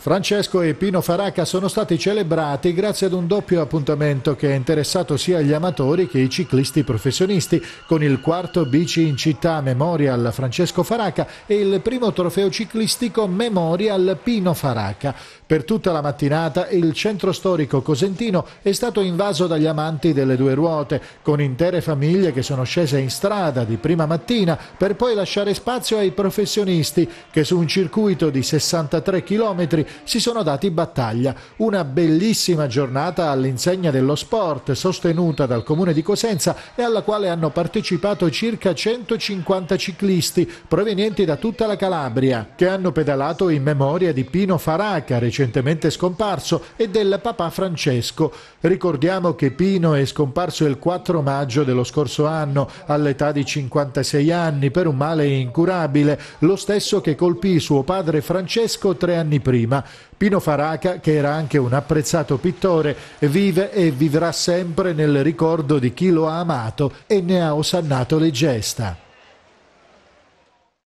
Francesco e Pino Faracca sono stati celebrati grazie ad un doppio appuntamento che ha interessato sia gli amatori che i ciclisti professionisti, con il quarto Bici in città Memorial Francesco Faracca e il primo trofeo ciclistico Memorial Pino Faracca. Per tutta la mattinata il centro storico cosentino è stato invaso dagli amanti delle due ruote, con intere famiglie che sono scese in strada di prima mattina per poi lasciare spazio ai professionisti che su un circuito di 63 chilometri si sono dati battaglia. Una bellissima giornata all'insegna dello sport sostenuta dal comune di Cosenza e alla quale hanno partecipato circa 150 ciclisti provenienti da tutta la Calabria che hanno pedalato in memoria di Pino Faraca recentemente scomparso e del papà Francesco. Ricordiamo che Pino è scomparso il 4 maggio dello scorso anno all'età di 56 anni per un male incurabile, lo stesso che colpì suo padre Francesco tre anni prima. Toscana. Pino Faraca, che era anche un apprezzato pittore, vive e vivrà sempre nel ricordo di chi lo ha amato e ne ha osannato le gesta.